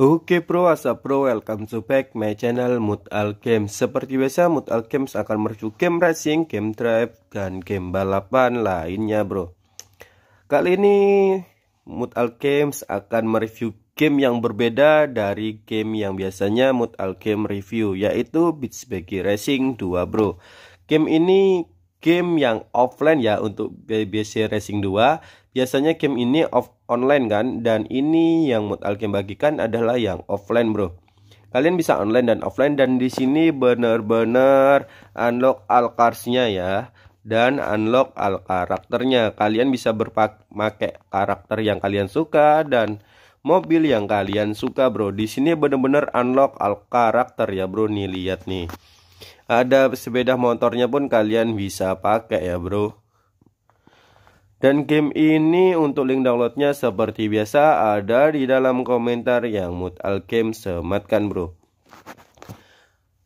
Oke okay, pro, asa pro, welcome to back my channel Mood Al Games. Seperti biasa Mood Al Games akan mereview game racing, game drive, dan game balapan lainnya bro. Kali ini Mood Al Games akan mereview game yang berbeda dari game yang biasanya Mood Al Game review yaitu Beach Baggy Racing 2 bro. Game ini game yang offline ya untuk BBC Racing 2 biasanya game ini off online kan dan ini yang Mod Alkem bagikan adalah yang offline bro kalian bisa online dan offline dan di sini bener-bener unlock carsnya ya dan unlock al karakternya kalian bisa berpakai karakter yang kalian suka dan mobil yang kalian suka bro di sini bener-bener unlock al karakter ya bro nih lihat nih ada sepeda motornya pun kalian bisa pakai ya bro dan game ini untuk link downloadnya seperti biasa ada di dalam komentar yang mutal game sematkan bro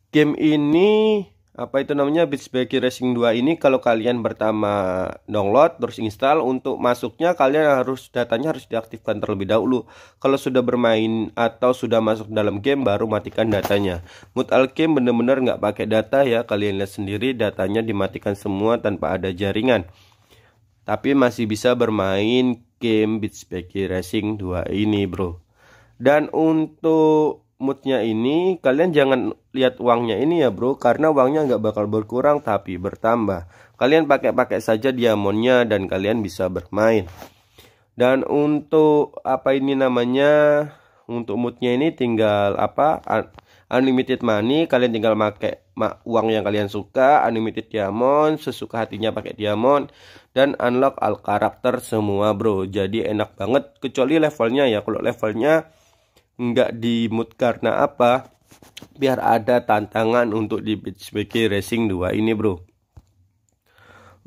game ini apa itu namanya Bitsbeki Racing 2 ini kalau kalian pertama download terus install untuk masuknya kalian harus datanya harus diaktifkan terlebih dahulu kalau sudah bermain atau sudah masuk dalam game baru matikan datanya mood game bener-bener nggak pakai data ya kalian lihat sendiri datanya dimatikan semua tanpa ada jaringan tapi masih bisa bermain game Bitsbeki Racing 2 ini bro dan untuk moodnya ini kalian jangan lihat uangnya ini ya bro karena uangnya nggak bakal berkurang tapi bertambah kalian pakai-pakai saja diamonnya dan kalian bisa bermain dan untuk apa ini namanya untuk moodnya ini tinggal apa unlimited money kalian tinggal pakai uang yang kalian suka unlimited diamond sesuka hatinya pakai diamond dan unlock al karakter semua bro jadi enak banget kecuali levelnya ya kalau levelnya nggak di mood karena apa biar ada tantangan untuk di BCBK Racing 2 ini bro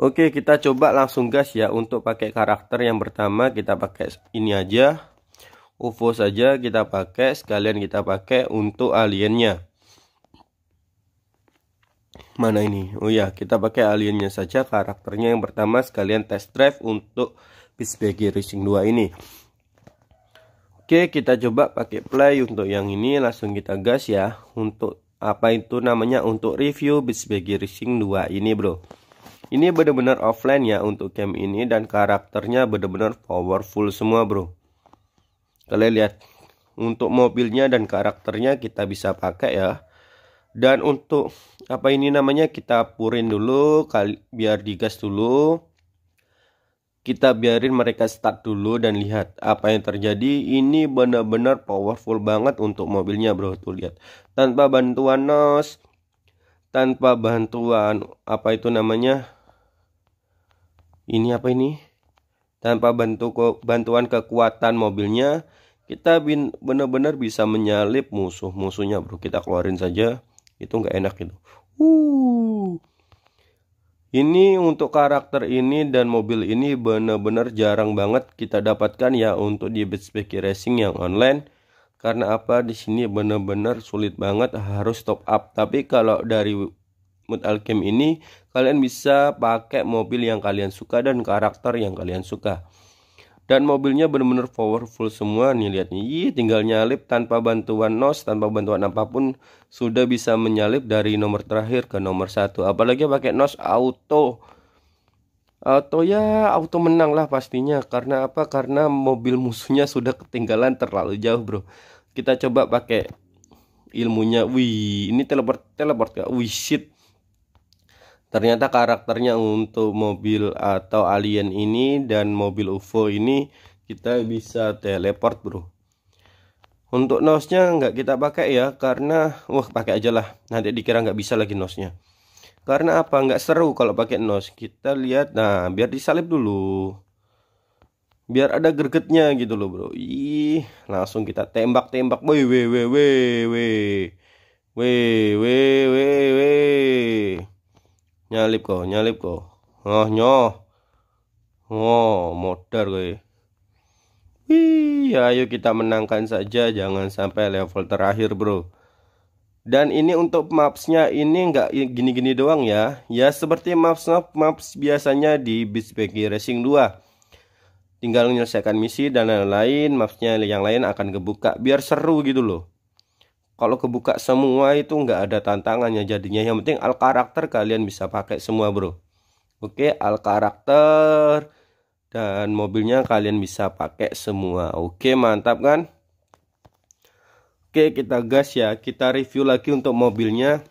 Oke kita coba langsung gas ya untuk pakai karakter yang pertama kita pakai ini aja UFO saja kita pakai sekalian kita pakai untuk aliennya mana ini Oh ya kita pakai aliennya saja karakternya yang pertama sekalian test drive untuk BCBK Racing 2 ini Oke, kita coba pakai play untuk yang ini langsung kita gas ya. Untuk apa itu namanya untuk review BSBG Racing 2 ini, Bro. Ini benar-benar offline ya untuk game ini dan karakternya benar-benar powerful semua, Bro. Kalian lihat untuk mobilnya dan karakternya kita bisa pakai ya. Dan untuk apa ini namanya kita purin dulu kali biar digas dulu kita biarin mereka start dulu dan lihat apa yang terjadi ini benar-benar powerful banget untuk mobilnya bro tuh lihat tanpa bantuan nos tanpa bantuan apa itu namanya ini apa ini tanpa bantu bantuan kekuatan mobilnya kita benar-benar bisa menyalip musuh-musuhnya bro kita keluarin saja itu nggak enak itu uh ini untuk karakter ini dan mobil ini benar-benar jarang banget kita dapatkan ya untuk di Betspeaky Racing yang online. Karena apa di sini benar-benar sulit banget harus top up. Tapi kalau dari Mood Alchem ini kalian bisa pakai mobil yang kalian suka dan karakter yang kalian suka dan mobilnya benar-benar powerful semua nih lihat nih Ih, tinggal nyalip tanpa bantuan nos tanpa bantuan apapun sudah bisa menyalip dari nomor terakhir ke nomor satu apalagi pakai nos auto auto ya auto menang lah pastinya karena apa karena mobil musuhnya sudah ketinggalan terlalu jauh bro kita coba pakai ilmunya wih ini teleport teleport kak wih shit Ternyata karakternya untuk mobil atau alien ini dan mobil UFO ini kita bisa teleport bro. Untuk nosnya nggak kita pakai ya karena wah pakai aja lah nanti dikira nggak bisa lagi nosnya. Karena apa nggak seru kalau pakai nos kita lihat nah biar disalip dulu biar ada gergetnya gitu loh bro ih langsung kita tembak tembak weh weh weh weh weh weh weh weh nyalip kok, nyalip kok, oh nyoh oh modar kok iya ayo kita menangkan saja, jangan sampai level terakhir bro. Dan ini untuk mapsnya ini nggak gini-gini doang ya. Ya seperti maps maps biasanya di Bisbeki Racing 2. Tinggal menyelesaikan misi dan lain-lain, mapsnya yang lain akan kebuka biar seru gitu loh kalau kebuka semua itu nggak ada tantangannya jadinya yang penting al karakter kalian bisa pakai semua bro oke al karakter dan mobilnya kalian bisa pakai semua oke mantap kan oke kita gas ya kita review lagi untuk mobilnya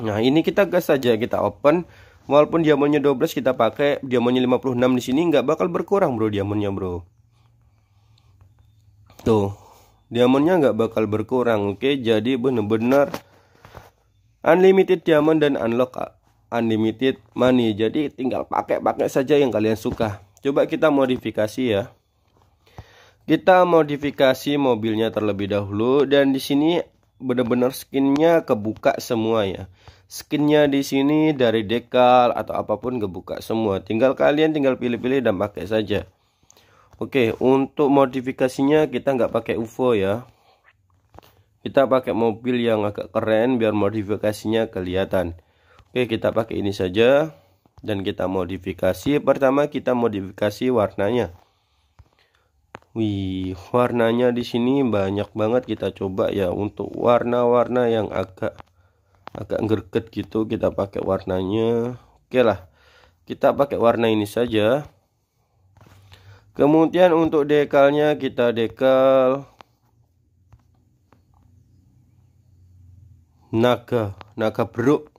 nah ini kita gas saja kita open walaupun diamondnya 12 kita pakai diamonnya 56 di sini nggak bakal berkurang bro diamonnya bro tuh diamondnya nggak bakal berkurang oke okay? jadi bener-bener unlimited diamond dan unlock unlimited money jadi tinggal pakai-pakai saja yang kalian suka coba kita modifikasi ya kita modifikasi mobilnya terlebih dahulu dan di sini benar-benar skinnya kebuka semua ya skinnya di sini dari dekal atau apapun kebuka semua tinggal kalian tinggal pilih-pilih dan pakai saja Oke untuk modifikasinya kita nggak pakai UFO ya kita pakai mobil yang agak keren biar modifikasinya kelihatan Oke kita pakai ini saja dan kita modifikasi pertama kita modifikasi warnanya Wih, warnanya di sini banyak banget kita coba ya untuk warna-warna yang agak agak gerget gitu kita pakai warnanya. Oke lah. Kita pakai warna ini saja. Kemudian untuk dekalnya kita dekal naga, naga beruk.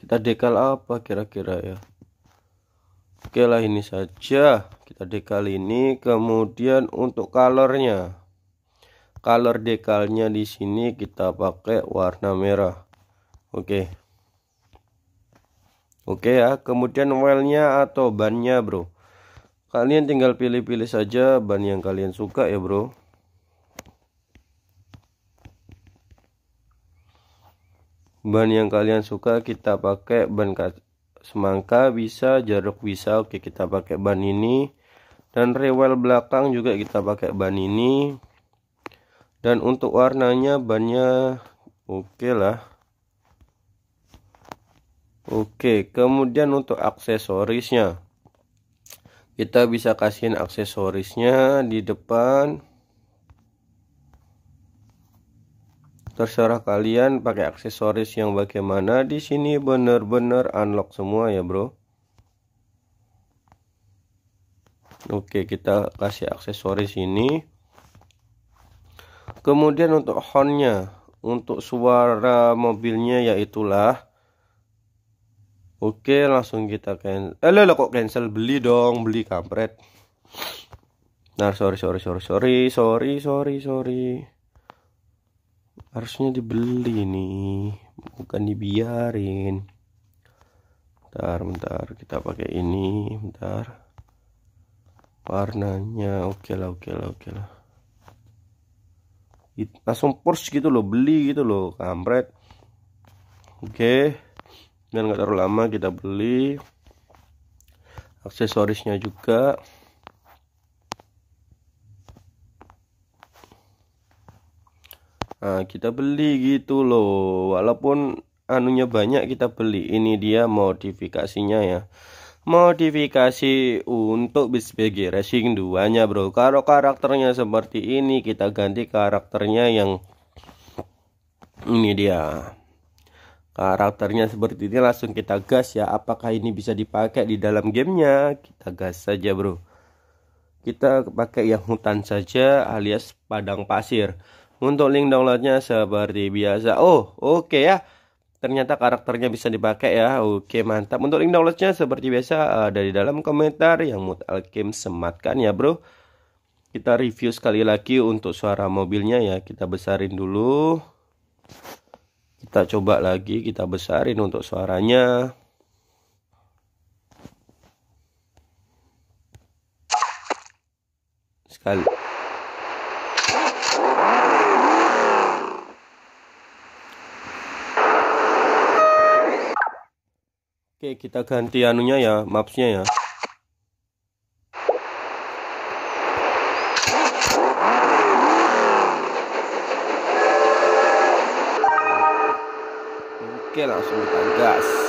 Kita dekal apa kira-kira ya? Oke lah ini saja. Kita dekal ini kemudian untuk colornya. kalor dekalnya di sini kita pakai warna merah. Oke. Oke ya, kemudian welnya atau bannya, Bro. Kalian tinggal pilih-pilih saja ban yang kalian suka ya bro. Ban yang kalian suka kita pakai ban semangka bisa, jaruk bisa. Oke kita pakai ban ini. Dan rewel belakang juga kita pakai ban ini. Dan untuk warnanya bannya oke okay lah. Oke, kemudian untuk aksesorisnya kita bisa kasihin aksesorisnya di depan terserah kalian pakai aksesoris yang bagaimana di sini bener-bener unlock semua ya bro oke kita kasih aksesoris ini kemudian untuk honnya, untuk suara mobilnya yaitulah Oke, langsung kita cancel. Eh, lo kok cancel beli dong, beli kampret. Nah, sorry, sorry, sorry, sorry, sorry, sorry, sorry. Harusnya dibeli nih, bukan dibiarin. Bentar, bentar, kita pakai ini, bentar. Warnanya oke lah, oke lah, oke lah. It, langsung push gitu loh, beli gitu loh, kampret. Oke. Okay dan nggak terlalu lama kita beli aksesorisnya juga nah kita beli gitu loh walaupun anunya banyak kita beli ini dia modifikasinya ya modifikasi untuk BSPG Racing duanya bro kalau karakternya seperti ini kita ganti karakternya yang ini dia karakternya ah, seperti ini langsung kita gas ya apakah ini bisa dipakai di dalam gamenya kita gas saja bro kita pakai yang hutan saja alias padang pasir untuk link downloadnya seperti biasa oh oke okay ya ternyata karakternya bisa dipakai ya oke okay, mantap untuk link downloadnya seperti biasa ada di dalam komentar yang mood alkim sematkan ya bro kita review sekali lagi untuk suara mobilnya ya kita besarin dulu kita coba lagi, kita besarin untuk suaranya. Sekali. Oke, kita ganti anunya ya, mapsnya ya. que langsung kita gas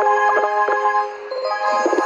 Thank you.